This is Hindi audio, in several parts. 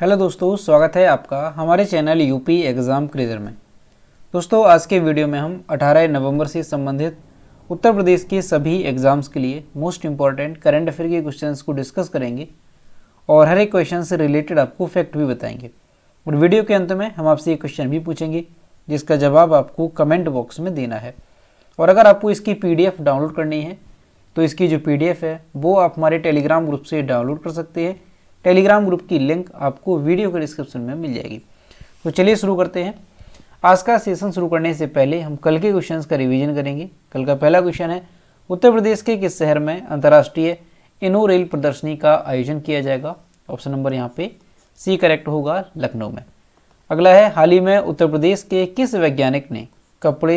हेलो दोस्तों स्वागत है आपका हमारे चैनल यूपी एग्ज़ाम क्रेजर में दोस्तों आज के वीडियो में हम 18 नवंबर से संबंधित उत्तर प्रदेश के सभी एग्ज़ाम्स के लिए मोस्ट इम्पॉर्टेंट करंट अफेयर के क्वेश्चंस को डिस्कस करेंगे और हर एक क्वेश्चन से रिलेटेड आपको फैक्ट भी बताएंगे और वीडियो के अंत में हम आपसे एक क्वेश्चन भी पूछेंगे जिसका जवाब आपको कमेंट बॉक्स में देना है और अगर आपको इसकी पी डाउनलोड करनी है तो इसकी जो पी है वो आप हमारे टेलीग्राम ग्रुप से डाउनलोड कर सकते हैं टेलीग्राम ग्रुप की लिंक आपको वीडियो के डिस्क्रिप्शन में मिल जाएगी तो चलिए शुरू करते हैं आज का सेशन शुरू करने से पहले हम कल के क्वेश्चन का रिविजन करेंगे कल का पहला क्वेश्चन है उत्तर प्रदेश के किस शहर में अंतर्राष्ट्रीय इनो रेल प्रदर्शनी का आयोजन किया जाएगा ऑप्शन नंबर यहाँ पे सी करेक्ट होगा लखनऊ में अगला है हाल ही में उत्तर प्रदेश के किस वैज्ञानिक ने कपड़े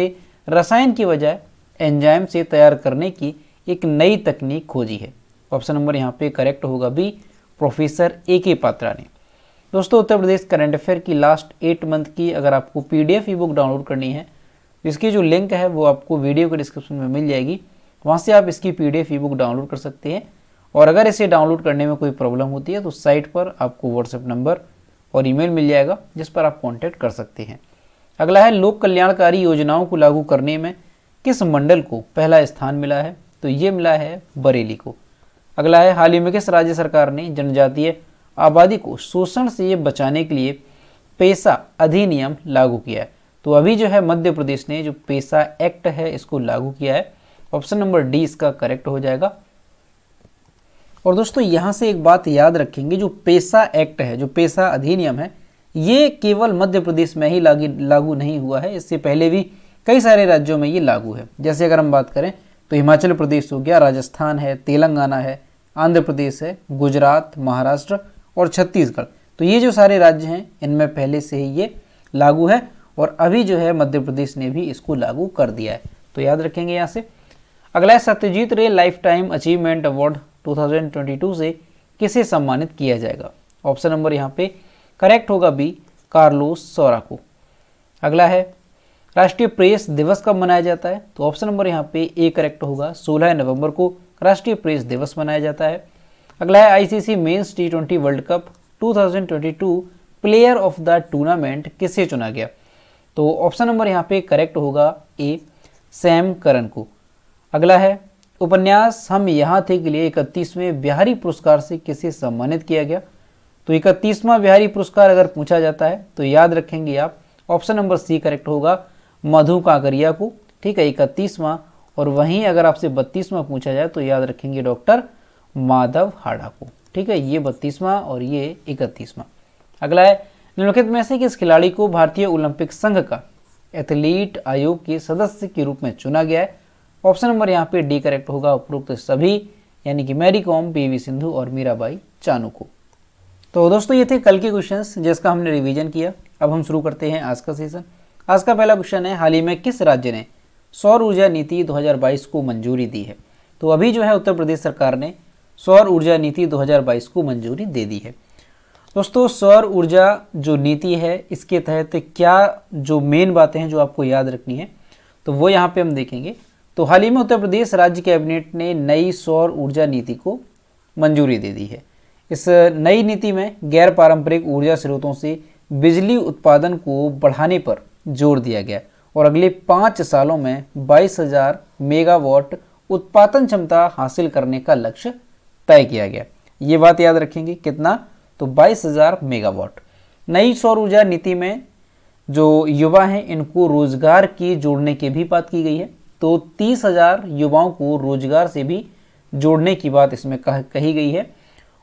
रसायन की बजाय एंजाइम से तैयार करने की एक नई तकनीक खोजी है ऑप्शन नंबर यहाँ पे करेक्ट होगा बी प्रोफेसर ए के पात्रा ने दोस्तों उत्तर प्रदेश करंट अफेयर की लास्ट एट मंथ की अगर आपको P D F e book download करनी है इसकी जो लिंक है वो आपको वीडियो के डिस्क्रिप्शन में मिल जाएगी वहाँ से आप इसकी P D F e book download कर सकते हैं और अगर इसे डाउनलोड करने में कोई प्रॉब्लम होती है तो साइट पर आपको व्हाट्सएप नंबर और ईमेल मिल जाएगा जिस पर आप कॉन्टैक्ट कर सकते हैं अगला है लोक कल्याणकारी योजनाओं को लागू करने में किस मंडल को पहला स्थान मिला है तो ये मिला है बरेली को अगला है हाल ही में किस राज्य सरकार ने जनजातीय आबादी को शोषण से बचाने के लिए पेशा अधिनियम लागू किया है तो अभी जो है मध्य प्रदेश ने जो पेशा एक्ट है इसको लागू किया है ऑप्शन नंबर डी इसका करेक्ट हो जाएगा और दोस्तों यहाँ से एक बात याद रखेंगे जो पेशा एक्ट है जो पेशा अधिनियम है ये केवल मध्य प्रदेश में ही लागू नहीं हुआ है इससे पहले भी कई सारे राज्यों में ये लागू है जैसे अगर हम बात करें तो हिमाचल प्रदेश हो गया राजस्थान है तेलंगाना है आंध्र प्रदेश है गुजरात महाराष्ट्र और छत्तीसगढ़ तो ये जो सारे राज्य हैं इनमें पहले से ही ये लागू है और अभी जो है मध्य प्रदेश ने भी इसको लागू कर दिया है तो याद रखेंगे यहाँ से अगला है सत्यजीत रे लाइफ टाइम अचीवमेंट अवार्ड 2022 से किसे सम्मानित किया जाएगा ऑप्शन नंबर यहाँ पे करेक्ट होगा बी कार्लोस सौरा को अगला है राष्ट्रीय प्रेस दिवस कब मनाया जाता है तो ऑप्शन नंबर यहाँ पे ए करेक्ट होगा 16 नवंबर को राष्ट्रीय प्रेस दिवस मनाया जाता है अगला है ICC men's T twenty world cup 2022 player of the tournament किसे चुना गया तो ऑप्शन नंबर यहाँ पे करेक्ट होगा ए सैम करन को अगला है उपन्यास हम यहाँ थे के लिए इकतीसवें बिहारी पुरस्कार से किसे सम्मानित किया गया तो इकतीसवां बिहारी पुरस्कार अगर पूछा जाता है तो याद रखेंगे आप ऑप्शन नंबर सी करेक्ट होगा मधु कांकरिया को ठीक है इकतीसवां और वहीं अगर आपसे बत्तीसवां पूछा जाए तो याद रखेंगे डॉक्टर माधव हाड़ा को ठीक है ये बत्तीसवां और ये इकतीसवां अगला है निम्नलिखित में से किस खिलाड़ी को भारतीय ओलंपिक संघ का एथलीट आयोग के सदस्य के रूप में चुना गया है ऑप्शन नंबर यहाँ पे डी करेक्ट होगा उपरोक्त सभी यानी कि मैरी कॉम पी सिंधु और मीराबाई चानू को तो दोस्तों ये थे कल के क्वेश्चंस जिसका हमने रिवीजन किया अब हम शुरू करते हैं आज का सेशन आज का पहला क्वेश्चन है हाल ही में किस राज्य ने सौर ऊर्जा नीति 2022 को मंजूरी दी है तो अभी जो है उत्तर प्रदेश सरकार ने सौर ऊर्जा नीति 2022 को मंजूरी दे दी है दोस्तों सौर ऊर्जा जो नीति है इसके तहत क्या जो मेन बातें हैं जो आपको याद रखनी है तो वो यहाँ पे हम देखेंगे तो हाल ही में उत्तर प्रदेश राज्य कैबिनेट ने नई सौर ऊर्जा नीति को मंजूरी दे दी है इस नई नीति में गैर पारंपरिक ऊर्जा स्रोतों से बिजली उत्पादन को बढ़ाने पर जोर दिया गया और अगले पाँच सालों में 22,000 मेगावाट उत्पादन क्षमता हासिल करने का लक्ष्य तय किया गया ये बात याद रखेंगे कितना तो 22,000 मेगावाट नई सौर ऊर्जा नीति में जो युवा हैं इनको रोजगार की जोड़ने की भी बात की गई है तो 30,000 युवाओं को रोजगार से भी जोड़ने की बात इसमें कह, कही गई है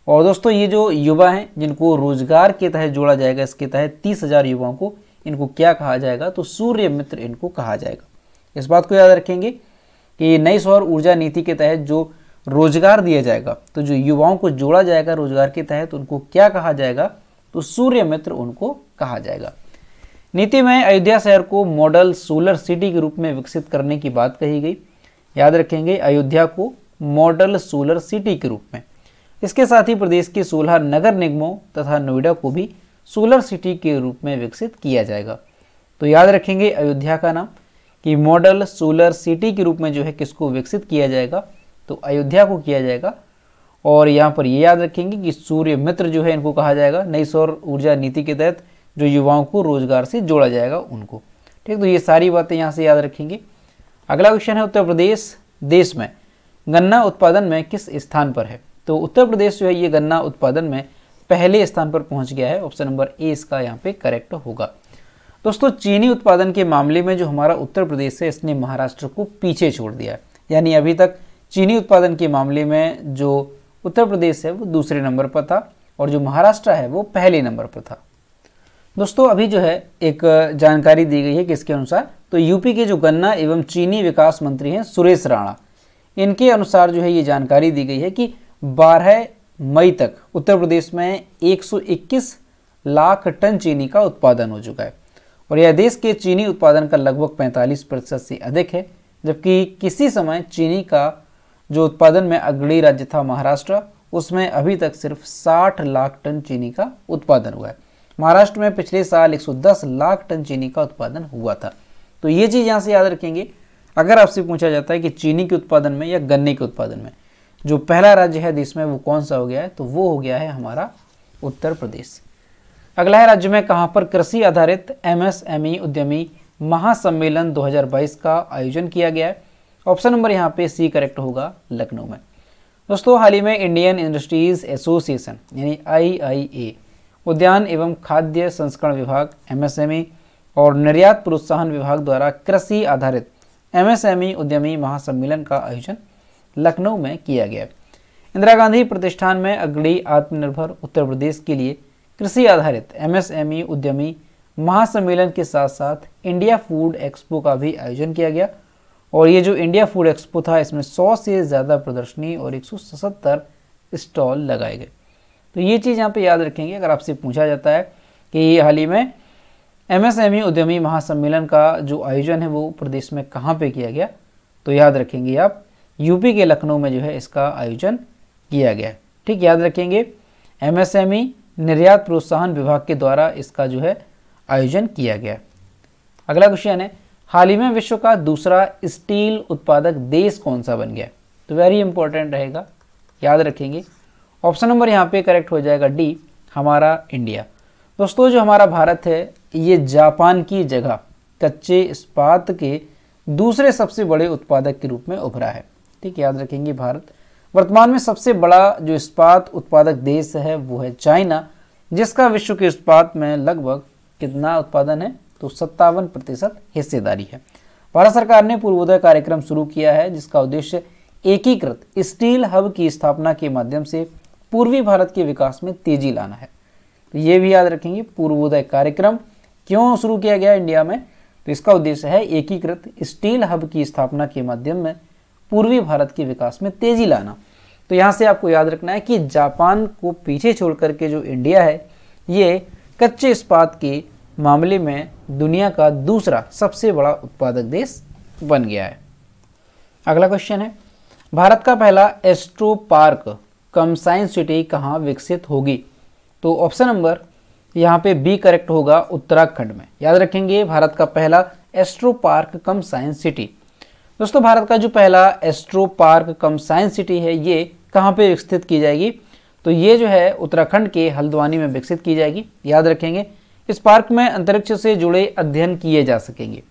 और दोस्तों ये जो युवा हैं जिनको रोजगार के तहत जोड़ा जाएगा इसके तहत तीस हजार युवाओं को इनको क्या कहा जाएगा तो सूर्य मित्र इनको कहा जाएगा इस बात को याद रखेंगे कि नई सौर ऊर्जा नीति के तहत जो रोजगार दिया जाएगा तो जो युवाओं को जोड़ा जाएगा रोजगार के तहत तो उनको क्या कहा जाएगा तो सूर्य मित्र उनको कहा जाएगा नीति में अयोध्या शहर को मॉडल सोलर सिटी के रूप में विकसित करने की बात कही गई याद रखेंगे अयोध्या को मॉडल सोलर सिटी के रूप में इसके साथ ही प्रदेश के 16 नगर निगमों तथा नोएडा को भी सोलर सिटी के रूप में विकसित किया जाएगा तो याद रखेंगे अयोध्या का नाम कि मॉडल सोलर सिटी के रूप में जो है किसको विकसित किया जाएगा तो अयोध्या को किया जाएगा और यहाँ पर ये याद रखेंगे कि सूर्य मित्र जो है इनको कहा जाएगा नई सौर ऊर्जा नीति के तहत जो युवाओं को रोजगार से जोड़ा जाएगा उनको ठीक तो ये सारी बातें यहाँ से याद रखेंगे अगला क्वेश्चन है उत्तर प्रदेश देश में गन्ना उत्पादन में किस स्थान पर है तो उत्तर प्रदेश जो है ये गन्ना उत्पादन में पहले स्थान पर पहुंच गया है ऑप्शन नंबर ए इसका यहाँ पे करेक्ट होगा दोस्तों चीनी उत्पादन के मामले में जो हमारा उत्तर प्रदेश है इसने महाराष्ट्र को पीछे छोड़ दिया है यानी अभी तक चीनी उत्पादन के मामले में जो उत्तर प्रदेश है वो दूसरे नंबर पर था और जो महाराष्ट्र है वो पहले नंबर पर था दोस्तों अभी जो है एक जानकारी दी गई है किसके अनुसार तो यूपी के जो गन्ना एवं चीनी विकास मंत्री हैं सुरेश राणा इनके अनुसार जो है ये जानकारी दी गई है कि बारह मई तक उत्तर प्रदेश में 121 लाख टन चीनी का उत्पादन हो चुका है और यह देश के चीनी उत्पादन का लगभग 45 प्रतिशत से अधिक है जबकि किसी समय चीनी का जो उत्पादन में अग्रणी राज्य था महाराष्ट्र उसमें अभी तक सिर्फ 60 लाख टन चीनी का उत्पादन हुआ है महाराष्ट्र में पिछले साल 110 लाख टन चीनी का उत्पादन हुआ था तो ये चीज़ यहाँ से याद रखेंगे अगर आपसे पूछा जाता है कि चीनी के उत्पादन में या गन्ने के उत्पादन में जो पहला राज्य है देश में वो कौन सा हो गया है तो वो हो गया है हमारा उत्तर प्रदेश अगला है राज्य में कहाँ पर कृषि आधारित एमएसएमई उद्यमी महासम्मेलन 2022 का आयोजन किया गया है ऑप्शन नंबर यहाँ पे सी करेक्ट होगा लखनऊ में दोस्तों हाल ही में इंडियन इंडस्ट्रीज एसोसिएशन यानी आईआईए उद्यान एवं खाद्य संस्करण विभाग एमएसएमई और निर्यात प्रोत्साहन विभाग द्वारा कृषि आधारित एमएसएमई उद्यमी महासम्मेलन का आयोजन लखनऊ में किया गया इंदिरा गांधी प्रतिष्ठान में अगली आत्मनिर्भर उत्तर प्रदेश के लिए कृषि आधारित एमएसएमई उद्यमी महासम्मेलन के साथ साथ इंडिया फूड एक्सपो का भी आयोजन किया गया और ये जो इंडिया फूड एक्सपो था इसमें 100 से ज़्यादा प्रदर्शनी और एक स्टॉल लगाए गए तो ये चीज़ यहाँ पे याद रखेंगे अगर आपसे पूछा जाता है कि हाल ही में एमएसएमई उद्यमी महासम्मेलन का जो आयोजन है वो प्रदेश में कहाँ पे किया गया तो याद रखेंगे आप यूपी के लखनऊ में जो है इसका आयोजन किया गया ठीक याद रखेंगे एमएसएमई निर्यात प्रोत्साहन विभाग के द्वारा इसका जो है आयोजन किया गया अगला क्वेश्चन है हाल ही में विश्व का दूसरा स्टील उत्पादक देश कौन सा बन गया तो वेरी इंपॉर्टेंट रहेगा याद रखेंगे ऑप्शन नंबर यहाँ पे करेक्ट हो जाएगा डी हमारा इंडिया दोस्तों जो हमारा भारत है ये जापान की जगह कच्चे इस्पात के दूसरे सबसे बड़े उत्पादक के रूप में उभरा है ठीक याद रखेंगे भारत वर्तमान में सबसे बड़ा जो इस्पात उत्पादक देश है वो है चाइना जिसका विश्व के इस्पात में लगभग कितना उत्पादन है तो सत्तावन प्रतिशत हिस्सेदारी है भारत सरकार ने पूर्वोदय कार्यक्रम शुरू किया है जिसका उद्देश्य एकीकृत स्टील हब की स्थापना के माध्यम से पूर्वी भारत के विकास में तेजी लाना है तो ये भी याद रखेंगे पूर्वोदय कार्यक्रम क्यों शुरू किया गया इंडिया में तो इसका उद्देश्य है एकीकृत स्टील हब की स्थापना के माध्यम में पूर्वी भारत के विकास में तेजी लाना तो यहाँ से आपको याद रखना है कि जापान को पीछे छोड़ करके जो इंडिया है ये कच्चे इस्पात के मामले में दुनिया का दूसरा सबसे बड़ा उत्पादक देश बन गया है अगला क्वेश्चन है भारत का पहला astro park cum science city कहाँ विकसित होगी तो ऑप्शन नंबर यहाँ पे बी करेक्ट होगा उत्तराखंड में याद रखेंगे भारत का पहला astro park cum science city दोस्तों भारत का जो पहला astro park cum science city है ये कहाँ पे विकसित की जाएगी तो ये जो है उत्तराखंड के हल्द्वानी में विकसित की जाएगी याद रखेंगे इस पार्क में अंतरिक्ष से जुड़े अध्ययन किए जा सकेंगे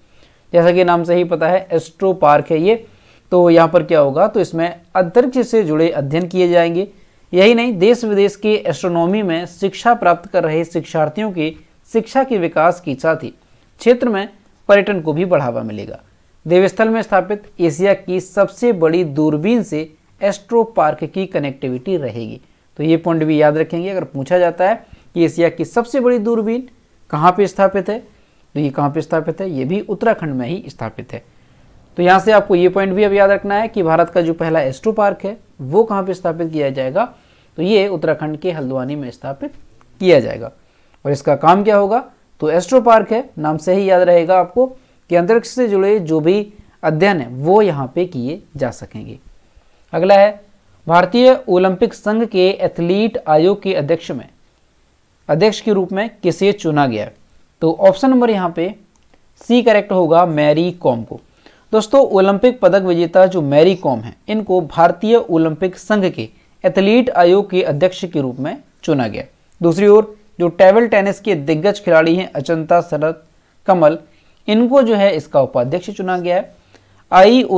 जैसा कि नाम से ही पता है एस्ट्रो पार्क है ये तो यहाँ पर क्या होगा तो इसमें अंतरिक्ष से जुड़े अध्ययन किए जाएंगे यही नहीं देश विदेश के एस्ट्रोनॉमी में शिक्षा प्राप्त कर रहे शिक्षार्थियों की शिक्षा के विकास के साथ ही क्षेत्र में पर्यटन को भी बढ़ावा मिलेगा देवस्थल में स्थापित एशिया की सबसे बड़ी दूरबीन से एस्ट्रो पार्क की कनेक्टिविटी रहेगी तो ये पॉइंट भी याद रखेंगे अगर पूछा जाता है कि एशिया की सबसे बड़ी दूरबीन कहाँ पे स्थापित है तो ये कहाँ पे स्थापित है ये भी उत्तराखंड में ही स्थापित है तो यहाँ से आपको ये पॉइंट भी अब याद रखना है कि भारत का जो पहला एस्ट्रो पार्क है वो कहाँ पर स्थापित किया जाएगा तो ये उत्तराखंड के हल्द्वानी में स्थापित किया जाएगा और इसका काम क्या होगा तो एस्ट्रो पार्क है नाम से ही याद रहेगा आपको कि अंतरिक्ष से जुड़े जो भी अध्ययन है वो यहाँ पे किए जा सकेंगे अगला है भारतीय ओलंपिक संघ के एथलीट आयोग के अध्यक्ष में अध्यक्ष के रूप में किसे चुना गया तो ऑप्शन नंबर यहाँ पे सी करेक्ट होगा मैरी कॉम को दोस्तों ओलंपिक पदक विजेता जो मैरी कॉम है इनको भारतीय ओलंपिक संघ के एथलीट आयोग के अध्यक्ष के रूप में चुना गया दूसरी ओर जो टेबल टेनिस के दिग्गज खिलाड़ी हैं अचंता शरद कमल इनको जो है इसका उपाध्यक्ष चुना गया है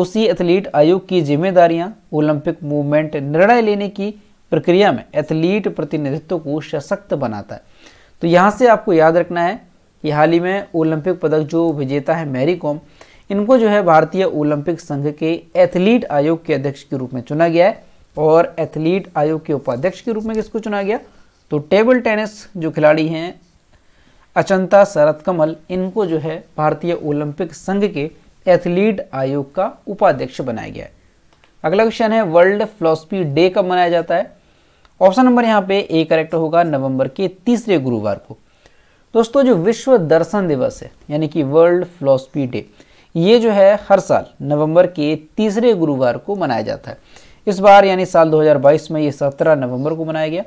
सी एथलीट आयोग की जिम्मेदारियां ओलंपिक मूवमेंट निर्णय लेने की प्रक्रिया में एथलीट प्रतिनिधित्व को सशक्त बनाता है तो यहाँ से आपको याद रखना है कि हाल ही में ओलंपिक पदक जो विजेता है मैरी कॉम इनको जो है भारतीय ओलंपिक संघ के एथलीट आयोग के अध्यक्ष के रूप में चुना गया है और एथलीट आयोग के उपाध्यक्ष के रूप में किसको चुना गया तो टेबल टेनिस जो खिलाड़ी हैं अचंता शरत कमल इनको जो है भारतीय ओलंपिक संघ के एथलीट आयोग का उपाध्यक्ष बनाया गया है अगला क्वेश्चन है वर्ल्ड फिलोसफी डे कब मनाया जाता है ऑप्शन नंबर यहाँ पे ए करेक्ट होगा नवंबर के तीसरे गुरुवार को दोस्तों जो विश्व दर्शन दिवस है यानी कि वर्ल्ड फिलोसफी डे ये जो है हर साल नवंबर के तीसरे गुरुवार को मनाया जाता है इस बार यानी साल 2022 में ये 17 नवंबर को मनाया गया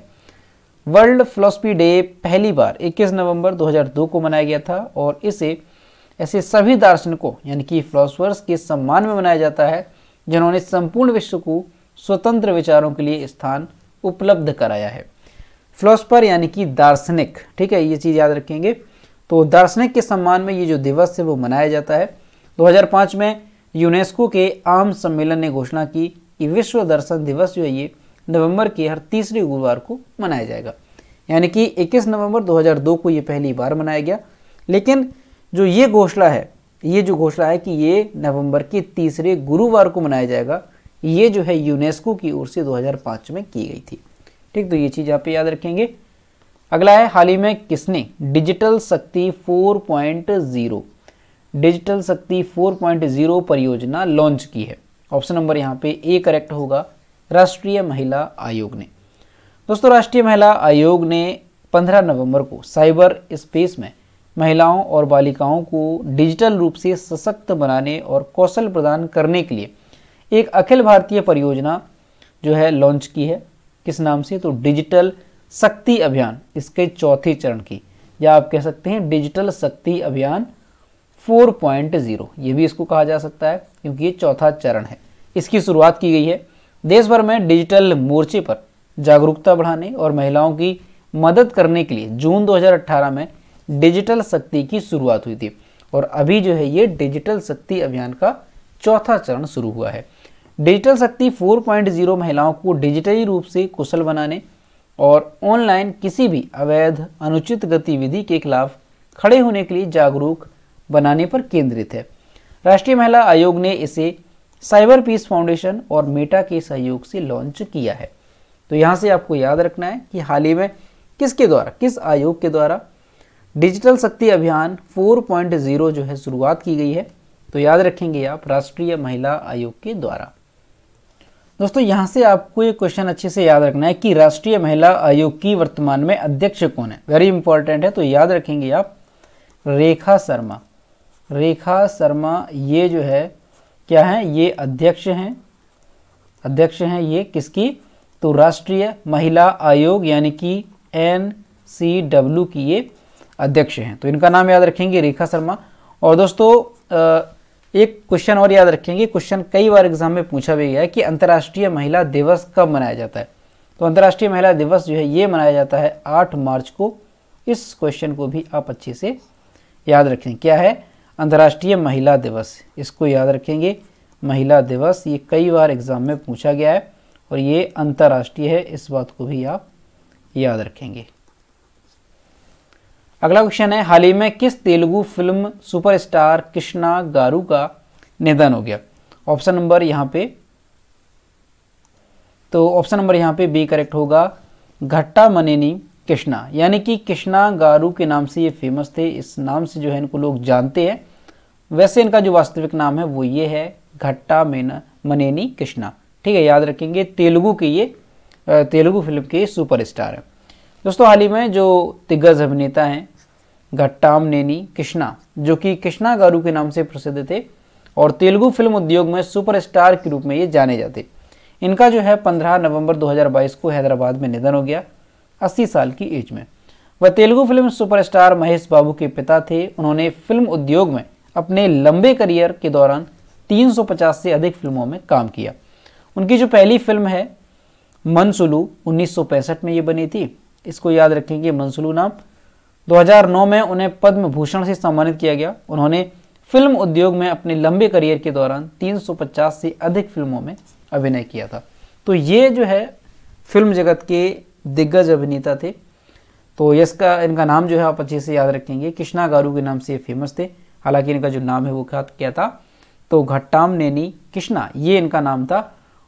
वर्ल्ड फिलोसफी डे पहली बार 21 नवंबर 2002 को मनाया गया था और इसे ऐसे सभी दार्शनिकों यानी कि फिलोसफर्स के सम्मान में मनाया जाता है जिन्होंने संपूर्ण विश्व को स्वतंत्र विचारों के लिए स्थान उपलब्ध कराया है फिलोसफर यानी कि दार्शनिक ठीक है ये चीज़ याद रखेंगे तो दार्शनिक के सम्मान में ये जो दिवस है वो मनाया जाता है 2005 में यूनेस्को के आम सम्मेलन ने घोषणा की कि विश्व दर्शन दिवस जो है ये नवंबर के हर तीसरे गुरुवार को मनाया जाएगा यानी कि 21 नवंबर 2002 को ये पहली बार मनाया गया लेकिन जो ये घोषणा है ये जो घोषणा है कि ये नवंबर के तीसरे गुरुवार को मनाया जाएगा ये जो है यूनेस्को की ओर से 2005 में की गई थी ठीक तो ये चीज़ आप याद रखेंगे अगला है हाल ही में किसने डिजिटल शक्ति 4.0 डिजिटल शक्ति 4.0 परियोजना लॉन्च की है ऑप्शन नंबर यहाँ पे ए करेक्ट होगा राष्ट्रीय महिला आयोग ने दोस्तों राष्ट्रीय महिला आयोग ने 15 नवंबर को साइबर स्पेस में महिलाओं और बालिकाओं को डिजिटल रूप से सशक्त बनाने और कौशल प्रदान करने के लिए एक अखिल भारतीय परियोजना जो है लॉन्च की है किस नाम से तो डिजिटल शक्ति अभियान इसके चौथे चरण की या आप कह सकते हैं डिजिटल शक्ति अभियान 4.0 ये भी इसको कहा जा सकता है क्योंकि ये चौथा चरण है इसकी शुरुआत की गई है देश भर में डिजिटल मोर्चे पर जागरूकता बढ़ाने और महिलाओं की मदद करने के लिए जून 2018 में डिजिटल शक्ति की शुरुआत हुई थी और अभी जो है ये डिजिटल शक्ति अभियान का चौथा चरण शुरू हुआ है डिजिटल शक्ति 4.0 महिलाओं को डिजिटली रूप से कुशल बनाने और ऑनलाइन किसी भी अवैध अनुचित गतिविधि के खिलाफ खड़े होने के लिए जागरूक बनाने पर केंद्रित है राष्ट्रीय महिला आयोग ने इसे साइबर पीस फाउंडेशन और मेटा के सहयोग से लॉन्च किया है तो यहाँ से आपको याद रखना है कि हाल ही में किसके द्वारा किस आयोग के द्वारा डिजिटल शक्ति अभियान 4.0 जो है शुरुआत की गई है तो याद रखेंगे आप राष्ट्रीय महिला आयोग के द्वारा दोस्तों यहां से आपको ये क्वेश्चन अच्छे से याद रखना है कि राष्ट्रीय महिला आयोग की वर्तमान में अध्यक्ष कौन है वेरी इंपॉर्टेंट है तो याद रखेंगे आप रेखा शर्मा रेखा शर्मा ये जो है क्या है ये अध्यक्ष हैं अध्यक्ष हैं ये किसकी तो राष्ट्रीय महिला आयोग यानी कि एन सी डब्ल्यू की ये अध्यक्ष हैं तो इनका नाम याद रखेंगे रेखा शर्मा और दोस्तों एक क्वेश्चन और याद रखेंगे क्वेश्चन कई बार एग्जाम में पूछा भी गया है कि अंतर्राष्ट्रीय महिला दिवस कब मनाया जाता है तो अंतर्राष्ट्रीय महिला दिवस जो है ये मनाया जाता है आठ मार्च को इस क्वेश्चन को भी आप अच्छे से याद रखें क्या है अंतर्राष्ट्रीय महिला दिवस इसको याद रखेंगे महिला दिवस ये कई बार एग्ज़ाम में पूछा गया है और ये अंतर्राष्ट्रीय है इस बात को भी आप याद रखेंगे अगला क्वेश्चन है हाल ही में किस तेलुगु फिल्म सुपरस्टार कृष्णा गारू का निधन हो गया ऑप्शन नंबर यहाँ पे तो ऑप्शन नंबर यहाँ पे बी करेक्ट होगा घट्टा मनेनी कृष्णा यानी कि कृष्णा गारू के नाम से ये फेमस थे इस नाम से जो है इनको लोग जानते हैं वैसे इनका जो वास्तविक नाम है वो ये है घट्टा मेना मनेनी कृष्णा ठीक है याद रखेंगे तेलुगु के ये तेलुगु फिल्म के सुपरस्टार हैं दोस्तों हाल ही में जो दिग्गज अभिनेता हैं घट्टाम नेनी कृष्णा जो कि कृष्णा गारू के नाम से प्रसिद्ध थे और तेलुगु फिल्म उद्योग में सुपरस्टार के रूप में ये जाने जाते इनका जो है 15 नवंबर 2022 को हैदराबाद में निधन हो गया 80 साल की एज में वह तेलुगु फिल्म सुपरस्टार महेश बाबू के पिता थे उन्होंने फिल्म उद्योग में अपने लंबे करियर के दौरान 350 से अधिक फिल्मों में काम किया उनकी जो पहली फिल्म है मनसुलू उन्नीस में ये बनी थी इसको याद रखेंगे मनसुलू नाम 2009 में उन्हें पद्म भूषण से सम्मानित किया गया उन्होंने फिल्म उद्योग में अपने लंबे करियर के दौरान 350 से अधिक फिल्मों में अभिनय किया था तो ये जो है फिल्म जगत के दिग्गज अभिनेता थे तो इसका इनका नाम जो है आप अच्छे से याद रखेंगे कृष्णा गारू के नाम से ये फेमस थे हालांकि इनका जो नाम है वो क्या क्या था तो घट्टाम नैनी कृष्णा ये इनका नाम था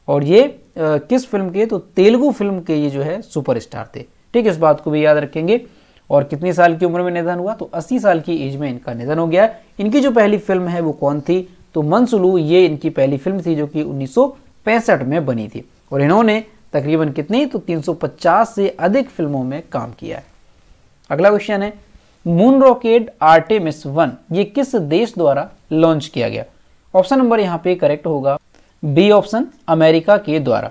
और ये आ, किस फिल्म के तो तेलुगु फिल्म के ये जो है सुपरस्टार थे ठीक है इस बात को भी याद रखेंगे और कितनी साल की उम्र में निधन हुआ तो 80 साल की एज में इनका निधन हो गया इनकी जो पहली फिल्म है वो कौन थी तो मनसुलू ये इनकी पहली फिल्म थी जो कि उन्नीस में बनी थी और इन्होंने तकरीबन कितनी तो 350 से अधिक फिल्मों में काम किया है अगला क्वेश्चन है मून रॉकेट आर्टेमिस वन ये किस देश द्वारा लॉन्च किया गया ऑप्शन नंबर यहां पे करेक्ट होगा बी ऑप्शन अमेरिका के द्वारा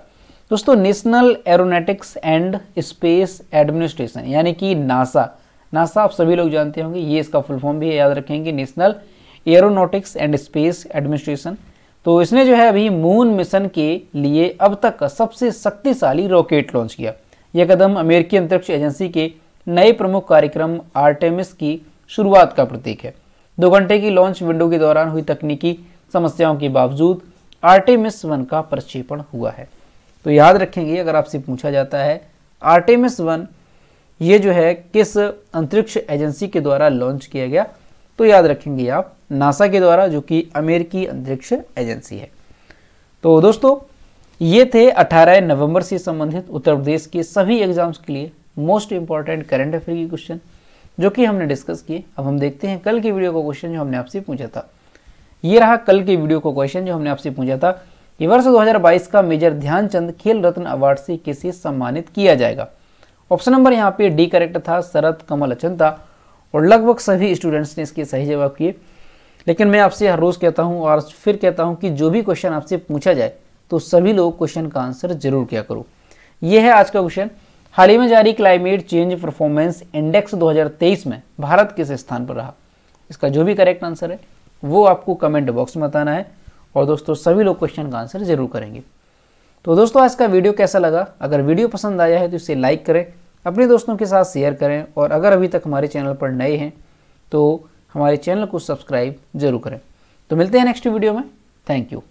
दोस्तों national aeronautics and space administration यानी कि नासा नासा आप सभी लोग जानते होंगे ये इसका फुल फॉर्म भी है याद रखेंगे national aeronautics and space administration तो इसने जो है अभी मून मिशन के लिए अब तक का सबसे शक्तिशाली रॉकेट लॉन्च किया यह कदम अमेरिकी अंतरिक्ष एजेंसी के नए प्रमुख कार्यक्रम आरटेमिस की शुरुआत का प्रतीक है दो घंटे की लॉन्च विंडो के दौरान हुई तकनीकी समस्याओं के बावजूद आर्टेमिस वन का प्रक्षेपण हुआ है तो याद रखेंगे अगर आपसे पूछा जाता है आर्टेमिस वन ये जो है किस अंतरिक्ष एजेंसी के द्वारा लॉन्च किया गया तो याद रखेंगे आप नासा के द्वारा जो कि अमेरिकी अंतरिक्ष एजेंसी है तो दोस्तों ये थे 18 नवंबर से संबंधित उत्तर प्रदेश के सभी एग्जाम्स के लिए मोस्ट इंपॉर्टेंट करंट अफेयर की क्वेश्चन जो कि हमने डिस्कस किए अब हम देखते हैं कल की वीडियो का क्वेश्चन जो हमने आपसे पूछा था ये रहा कल की वीडियो का क्वेश्चन जो हमने आपसे पूछा था कि वर्ष 2022 का मेजर ध्यानचंद खेल रत्न अवार्ड से किसे सम्मानित किया जाएगा ऑप्शन नंबर यहाँ पे डी करेक्ट था शरद कमल अचंता और लगभग सभी स्टूडेंट्स ने इसके सही जवाब किए लेकिन मैं आपसे हर रोज़ कहता हूँ और फिर कहता हूँ कि जो भी क्वेश्चन आपसे पूछा जाए तो सभी लोग क्वेश्चन का आंसर जरूर किया करो ये है आज का क्वेश्चन हाल ही में जारी क्लाइमेट चेंज परफॉर्मेंस इंडेक्स 2023 में भारत किस स्थान पर रहा इसका जो भी करेक्ट आंसर है वो आपको कमेंट बॉक्स में बताना है और दोस्तों सभी लोग क्वेश्चन का आंसर ज़रूर करेंगे तो दोस्तों आज का वीडियो कैसा लगा अगर वीडियो पसंद आया है तो इसे लाइक करें अपने दोस्तों के साथ शेयर करें और अगर अभी तक हमारे चैनल पर नए हैं तो हमारे चैनल को सब्सक्राइब जरूर करें तो मिलते हैं नेक्स्ट वीडियो में थैंक यू